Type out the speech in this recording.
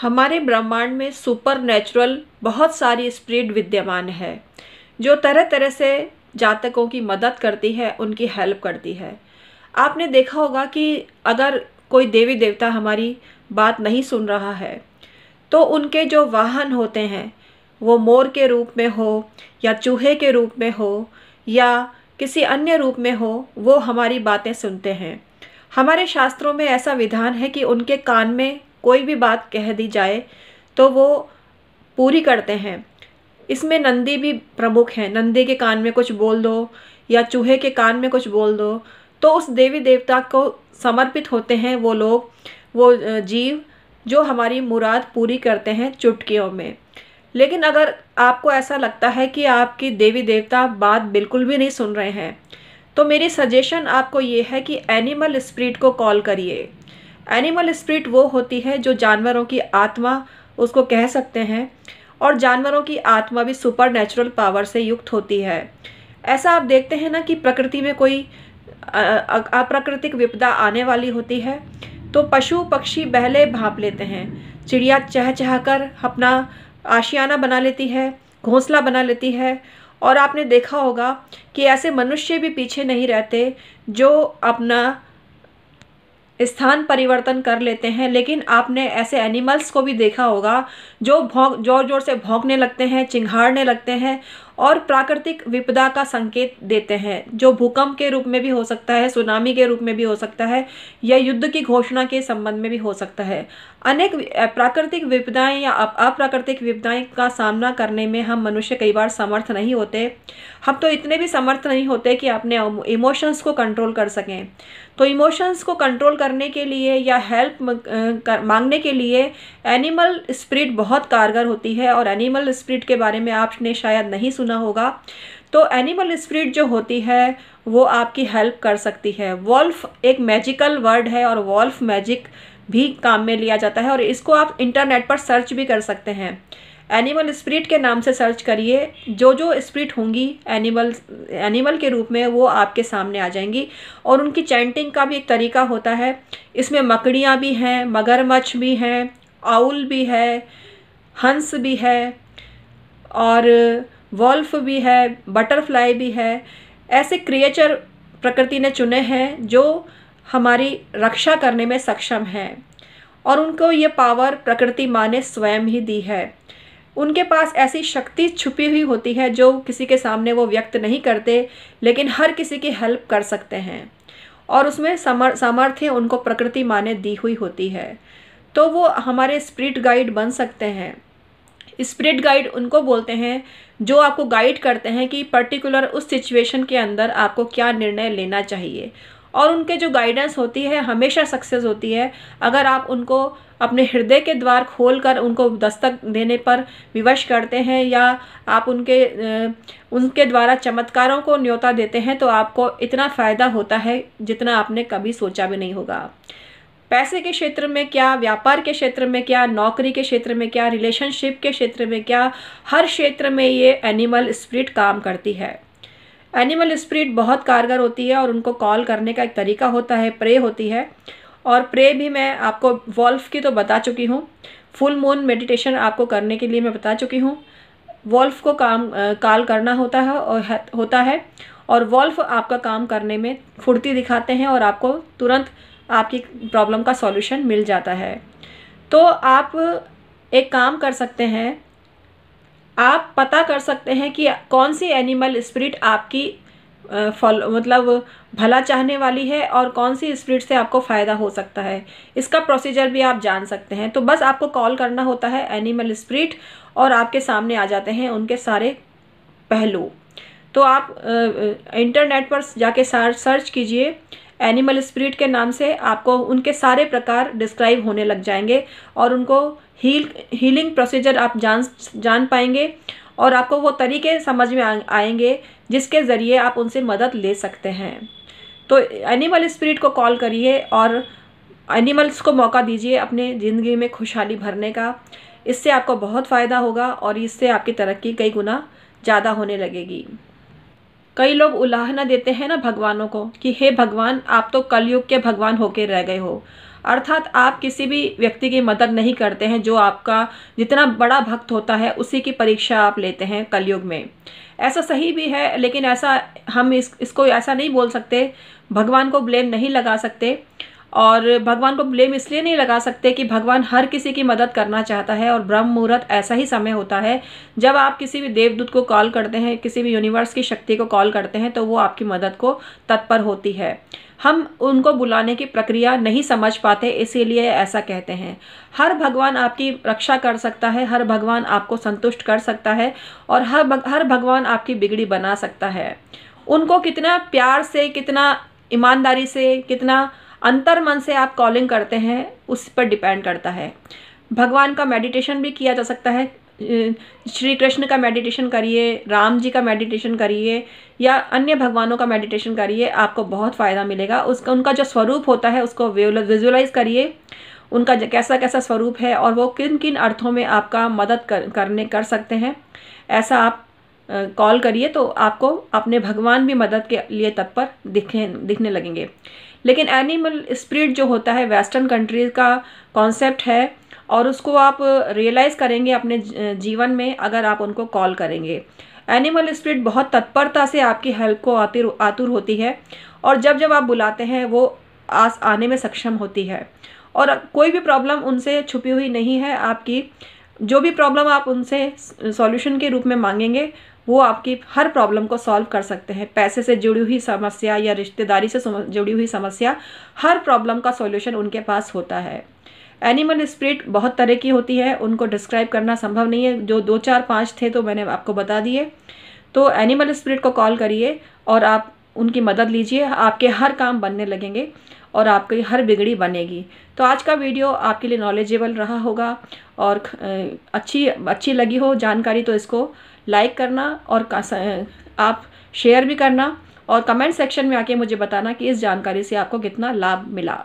हमारे ब्रह्मांड में सुपर नेचुरल बहुत सारी स्प्रिट विद्यमान है जो तरह तरह से जातकों की मदद करती है उनकी हेल्प करती है आपने देखा होगा कि अगर कोई देवी देवता हमारी बात नहीं सुन रहा है तो उनके जो वाहन होते हैं वो मोर के रूप में हो या चूहे के रूप में हो या किसी अन्य रूप में हो वो हमारी बातें सुनते हैं हमारे शास्त्रों में ऐसा विधान है कि उनके कान में कोई भी बात कह दी जाए तो वो पूरी करते हैं इसमें नंदी भी प्रमुख है नंदी के कान में कुछ बोल दो या चूहे के कान में कुछ बोल दो तो उस देवी देवता को समर्पित होते हैं वो लोग वो जीव जो हमारी मुराद पूरी करते हैं चुटकियों में लेकिन अगर आपको ऐसा लगता है कि आपकी देवी देवता बात बिल्कुल भी नहीं सुन रहे हैं तो मेरी सजेशन आपको ये है कि एनिमल स्प्रिट को कॉल करिए एनिमल स्प्रिट वो होती है जो जानवरों की आत्मा उसको कह सकते हैं और जानवरों की आत्मा भी सुपर नेचुरल पावर से युक्त होती है ऐसा आप देखते हैं ना कि प्रकृति में कोई अप्राकृतिक विपदा आने वाली होती है तो पशु पक्षी बहले भाप लेते हैं चिड़िया चह चह कर अपना आशियाना बना लेती है घोंसला बना लेती है और आपने देखा होगा कि ऐसे मनुष्य भी पीछे नहीं रहते जो अपना स्थान परिवर्तन कर लेते हैं लेकिन आपने ऐसे एनिमल्स को भी देखा होगा जो भौंक ज़ोर ज़ोर से भौंकने लगते हैं चिंघाड़ने लगते हैं और प्राकृतिक विपदा का संकेत देते हैं जो भूकंप के रूप में भी हो सकता है सुनामी के रूप में भी हो सकता है या युद्ध की घोषणा के संबंध में भी हो सकता है अनेक प्राकृतिक विपदाएं या अप्राकृतिक विपदाएं का सामना करने में हम मनुष्य कई बार समर्थ नहीं होते हम तो इतने भी समर्थ नहीं होते कि अपने इमोशंस को कंट्रोल कर सकें तो इमोशंस को कंट्रोल करने के लिए या हेल्प मांगने के लिए एनिमल स्प्रिट बहुत कारगर होती है और एनिमल स्प्रिट के बारे में आपने शायद नहीं सुना होगा तो एनिमल स्प्रिट जो होती है वो आपकी हेल्प कर सकती है वॉल्फ एक मैजिकल वर्ड है और वॉल्फ मैजिक भी काम में लिया जाता है और इसको आप इंटरनेट पर सर्च भी कर सकते हैं एनिमल स्प्रिट के नाम से सर्च करिए जो जो स्प्रिट होंगी एनिमल एनिमल के रूप में वो आपके सामने आ जाएंगी और उनकी चैंटिंग का भी एक तरीका होता है इसमें मकड़ियाँ भी हैं मगरमच्छ भी हैं आउल भी है हंस भी है और वॉल्फ भी है बटरफ्लाई भी है ऐसे क्रिएचर प्रकृति ने चुने हैं जो हमारी रक्षा करने में सक्षम हैं और उनको ये पावर प्रकृति माँ ने स्वयं ही दी है उनके पास ऐसी शक्ति छुपी हुई होती है जो किसी के सामने वो व्यक्त नहीं करते लेकिन हर किसी की हेल्प कर सकते हैं और उसमें समर सामर्थ्य उनको प्रकृति माने दी हुई होती है तो वो हमारे स्प्रिट गाइड बन सकते हैं स्प्रिट गाइड उनको बोलते हैं जो आपको गाइड करते हैं कि पर्टिकुलर उस सिचुएशन के अंदर आपको क्या निर्णय लेना चाहिए और उनके जो गाइडेंस होती है हमेशा सक्सेस होती है अगर आप उनको अपने हृदय के द्वार खोल कर उनको दस्तक देने पर विवश करते हैं या आप उनके उनके द्वारा चमत्कारों को न्योता देते हैं तो आपको इतना फ़ायदा होता है जितना आपने कभी सोचा भी नहीं होगा पैसे के क्षेत्र में क्या व्यापार के क्षेत्र में क्या नौकरी के क्षेत्र में क्या रिलेशनशिप के क्षेत्र में क्या हर क्षेत्र में ये एनिमल स्प्रिट काम करती है एनिमल स्प्रिट बहुत कारगर होती है और उनको कॉल करने का एक तरीका होता है प्रे होती है और प्रे भी मैं आपको वॉल्फ की तो बता चुकी हूँ फुल मून मेडिटेशन आपको करने के लिए मैं बता चुकी हूँ वॉल्फ को काम कॉल करना होता है और होता है और वॉल्फ आपका काम करने में फुर्ती दिखाते हैं और आपको तुरंत आपकी प्रॉब्लम का सॉल्यूशन मिल जाता है तो आप एक काम कर सकते हैं आप पता कर सकते हैं कि कौन सी एनिमल स्पिरिट आपकी फॉलो मतलब भला चाहने वाली है और कौन सी स्पिरिट से आपको फ़ायदा हो सकता है इसका प्रोसीजर भी आप जान सकते हैं तो बस आपको कॉल करना होता है एनिमल स्पिरिट और आपके सामने आ जाते हैं उनके सारे पहलू तो आप इंटरनेट पर जाके सर्च कीजिए एनिमल स्पिरिट के नाम से आपको उनके सारे प्रकार डिस्क्राइब होने लग जाएंगे और उनको हील हीलिंग प्रोसीजर आप जान जान पाएंगे और आपको वो तरीके समझ में आ, आएंगे जिसके ज़रिए आप उनसे मदद ले सकते हैं तो एनिमल स्पिरिट को कॉल करिए और एनिमल्स को मौका दीजिए अपने ज़िंदगी में खुशहाली भरने का इससे आपको बहुत फ़ायदा होगा और इससे आपकी तरक्की कई गुना ज़्यादा होने लगेगी कई लोग उलाहना देते हैं ना भगवानों को कि हे भगवान आप तो कलयुग के भगवान होकर रह गए हो अर्थात आप किसी भी व्यक्ति की मदद नहीं करते हैं जो आपका जितना बड़ा भक्त होता है उसी की परीक्षा आप लेते हैं कलयुग में ऐसा सही भी है लेकिन ऐसा हम इस इसको ऐसा नहीं बोल सकते भगवान को ब्लेम नहीं लगा सकते और भगवान को ब्लेम इसलिए नहीं लगा सकते कि भगवान हर किसी की मदद करना चाहता है और ब्रह्म मुहूर्त ऐसा ही समय होता है जब आप किसी भी देवदूत को कॉल करते हैं किसी भी यूनिवर्स की शक्ति को कॉल करते हैं तो वो आपकी मदद को तत्पर होती है हम उनको बुलाने की प्रक्रिया नहीं समझ पाते इसीलिए ऐसा कहते हैं हर भगवान आपकी रक्षा कर सकता है हर भगवान आपको संतुष्ट कर सकता है और हर भग, हर भगवान आपकी बिगड़ी बना सकता है उनको कितना प्यार से कितना ईमानदारी से कितना अंतर मन से आप कॉलिंग करते हैं उस पर डिपेंड करता है भगवान का मेडिटेशन भी किया जा सकता है श्री कृष्ण का मेडिटेशन करिए राम जी का मेडिटेशन करिए या अन्य भगवानों का मेडिटेशन करिए आपको बहुत फ़ायदा मिलेगा उसका उनका जो स्वरूप होता है उसको विजुअलाइज करिए उनका कैसा कैसा स्वरूप है और वो किन किन अर्थों में आपका मदद कर, करने कर सकते हैं ऐसा आप कॉल करिए तो आपको अपने भगवान भी मदद के लिए तत्पर दिखें दिखने लगेंगे लेकिन एनिमल स्प्रिट जो होता है वेस्टर्न कंट्रीज़ का कॉन्सेप्ट है और उसको आप रियलाइज़ करेंगे अपने जीवन में अगर आप उनको कॉल करेंगे एनिमल स्प्रिट बहुत तत्परता से आपकी हेल्प को आतिर आतुर होती है और जब जब आप बुलाते हैं वो आस आने में सक्षम होती है और कोई भी प्रॉब्लम उनसे छुपी हुई नहीं है आपकी जो भी प्रॉब्लम आप उनसे सॉल्यूशन के रूप में मांगेंगे वो आपकी हर प्रॉब्लम को सॉल्व कर सकते हैं पैसे से जुड़ी हुई समस्या या रिश्तेदारी से जुड़ी हुई समस्या हर प्रॉब्लम का सॉल्यूशन उनके पास होता है एनिमल स्प्रिट बहुत तरह की होती है उनको डिस्क्राइब करना संभव नहीं है जो दो चार पाँच थे तो मैंने आपको बता दिए तो एनिमल स्प्रिट को कॉल करिए और आप उनकी मदद लीजिए आपके हर काम बनने लगेंगे और आपकी हर बिगड़ी बनेगी तो आज का वीडियो आपके लिए नॉलेजेबल रहा होगा और अच्छी अच्छी लगी हो जानकारी तो इसको लाइक करना और आप शेयर भी करना और कमेंट सेक्शन में आके मुझे बताना कि इस जानकारी से आपको कितना लाभ मिला